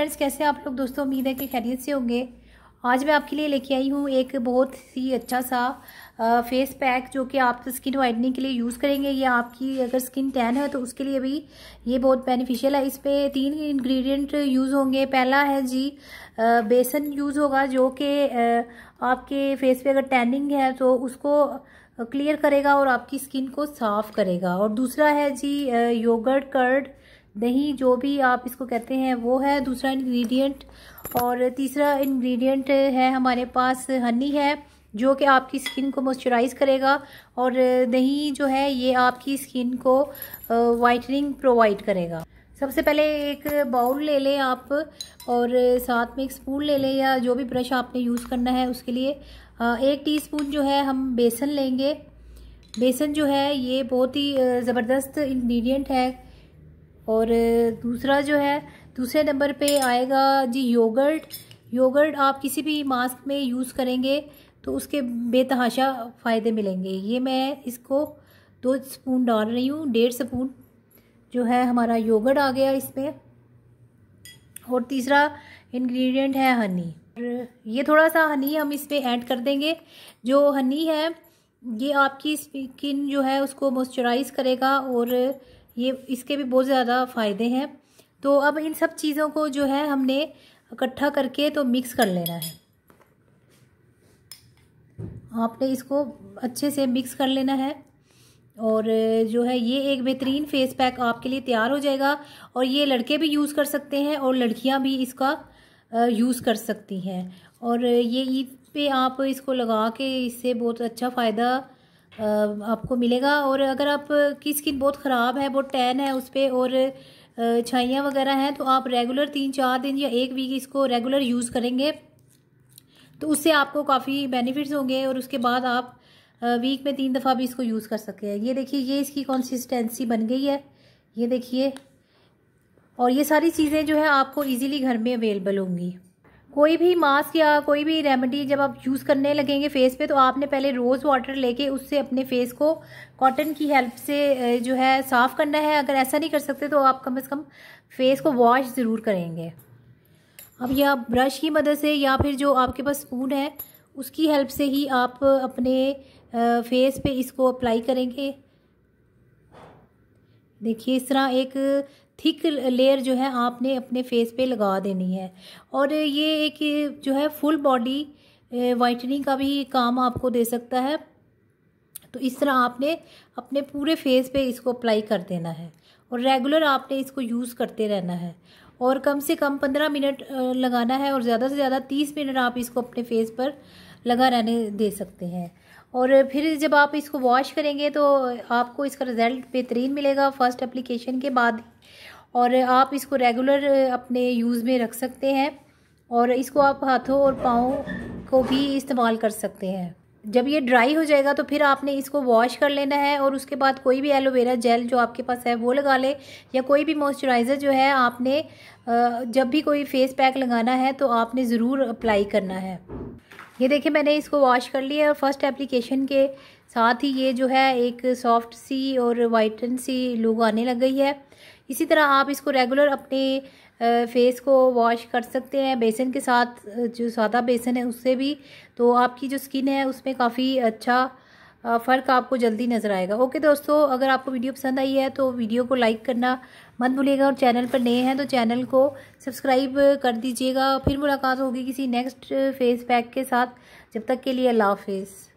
friends कैसे आप लोग दोस्तों उम्मीद है कि खैरियत से होंगे आज मैं आपके लिए लेके आई हूँ एक बहुत ही अच्छा सा फेस पैक जो कि आप स्किन तो वाइटनिंग के लिए यूज़ करेंगे या आपकी अगर स्किन टैन है तो उसके लिए भी ये बहुत बेनिफिशियल है इस पर तीन इंग्रेडिएंट यूज़ होंगे पहला है जी बेसन यूज़ होगा जो कि आपके फेस पे अगर टैनिंग है तो उसको क्लियर करेगा और आपकी स्किन को साफ़ करेगा और दूसरा है जी योगर्ट कर्ड दही जो भी आप इसको कहते हैं वो है दूसरा इंग्रेडिएंट और तीसरा इंग्रेडिएंट है हमारे पास हनी है जो कि आपकी स्किन को मॉइस्चराइज़ करेगा और दही जो है ये आपकी स्किन को वाइटनिंग प्रोवाइड करेगा सबसे पहले एक बाउल ले लें आप और साथ में एक स्पून ले लें या जो भी ब्रश आपने यूज़ करना है उसके लिए एक टीस्पून जो है हम बेसन लेंगे बेसन जो है ये बहुत ही ज़बरदस्त इंग्रेडिएंट है और दूसरा जो है दूसरे नंबर पे आएगा जी योगर्ट योगर्ट आप किसी भी मास्क में यूज़ करेंगे तो उसके बेतहाशा फ़ायदे मिलेंगे ये मैं इसको दो स्पून डाल रही हूँ डेढ़ स्पून जो है हमारा योगर्ट आ गया इसमें और तीसरा इंग्रेडिएंट है हनी ये थोड़ा सा हनी हम इसमें ऐड कर देंगे जो हनी है ये आपकी स्किन जो है उसको मॉइस्चराइज़ करेगा और ये इसके भी बहुत ज़्यादा फ़ायदे हैं तो अब इन सब चीज़ों को जो है हमने इकट्ठा करके तो मिक्स कर लेना है आपने इसको अच्छे से मिक्स कर लेना है और जो है ये एक बेहतरीन फेस पैक आपके लिए तैयार हो जाएगा और ये लड़के भी यूज़ कर सकते हैं और लड़कियां भी इसका यूज़ कर सकती हैं और ये ईद पे आप इसको लगा के इससे बहुत अच्छा फ़ायदा आपको मिलेगा और अगर आप की स्किन बहुत ख़राब है बहुत टैन है उस पर और छाइयाँ वगैरह हैं तो आप रेगुलर तीन चार दिन या एक वीक इसको रेगुलर यूज़ करेंगे तो उससे आपको काफ़ी बेनिफिट्स होंगे और उसके बाद आप वीक में तीन दफ़ा भी इसको यूज़ कर सकते हैं ये देखिए ये इसकी कंसिस्टेंसी बन गई है ये देखिए और ये सारी चीज़ें जो है आपको इजीली घर में अवेलेबल होंगी कोई भी मास्क या कोई भी रेमेडी जब आप यूज़ करने लगेंगे फेस पे तो आपने पहले रोज़ वाटर लेके उससे अपने फेस को कॉटन की हेल्प से जो है साफ़ करना है अगर ऐसा नहीं कर सकते तो आप कम से कम फेस को वॉश ज़रूर करेंगे अब या ब्रश की मदद से या फिर जो आपके पास स्पून है उसकी हेल्प से ही आप अपने फेस पे इसको अप्लाई करेंगे देखिए इस तरह एक थिक लेयर जो है आपने अपने फेस पे लगा देनी है और ये एक जो है फुल बॉडी वाइटनिंग का भी काम आपको दे सकता है तो इस तरह आपने अपने पूरे फेस पे इसको अप्लाई कर देना है और रेगुलर आपने इसको यूज़ करते रहना है और कम से कम पंद्रह मिनट लगाना है और ज़्यादा से ज़्यादा तीस मिनट आप इसको अपने फेस पर लगा रहने दे सकते हैं और फिर जब आप इसको वॉश करेंगे तो आपको इसका रिज़ल्ट बेहतरीन मिलेगा फर्स्ट एप्लीकेशन के बाद और आप इसको रेगुलर अपने यूज़ में रख सकते हैं और इसको आप हाथों और पाँव को भी इस्तेमाल कर सकते हैं जब ये ड्राई हो जाएगा तो फिर आपने इसको वॉश कर लेना है और उसके बाद कोई भी एलोवेरा जेल जो आपके पास है वो लगा ले या कोई भी मॉइस्चराइज़र जो है आपने जब भी कोई फेस पैक लगाना है तो आपने ज़रूर अप्लाई करना है ये देखिए मैंने इसको वॉश कर लिया और फर्स्ट एप्लीकेशन के साथ ही ये जो है एक सॉफ्ट सी और वाइटन सी लुक आने लग गई है इसी तरह आप इसको रेगुलर अपने फेस को वॉश कर सकते हैं बेसन के साथ जो सादा बेसन है उससे भी तो आपकी जो स्किन है उसमें काफ़ी अच्छा फ़र्क आपको जल्दी नज़र आएगा ओके दोस्तों अगर आपको वीडियो पसंद आई है तो वीडियो को लाइक करना मत भूलिएगा और चैनल पर नए हैं तो चैनल को सब्सक्राइब कर दीजिएगा फिर मुलाकात होगी किसी नेक्स्ट फेस पैक के साथ जब तक के लिए अल्लाह हाफिज़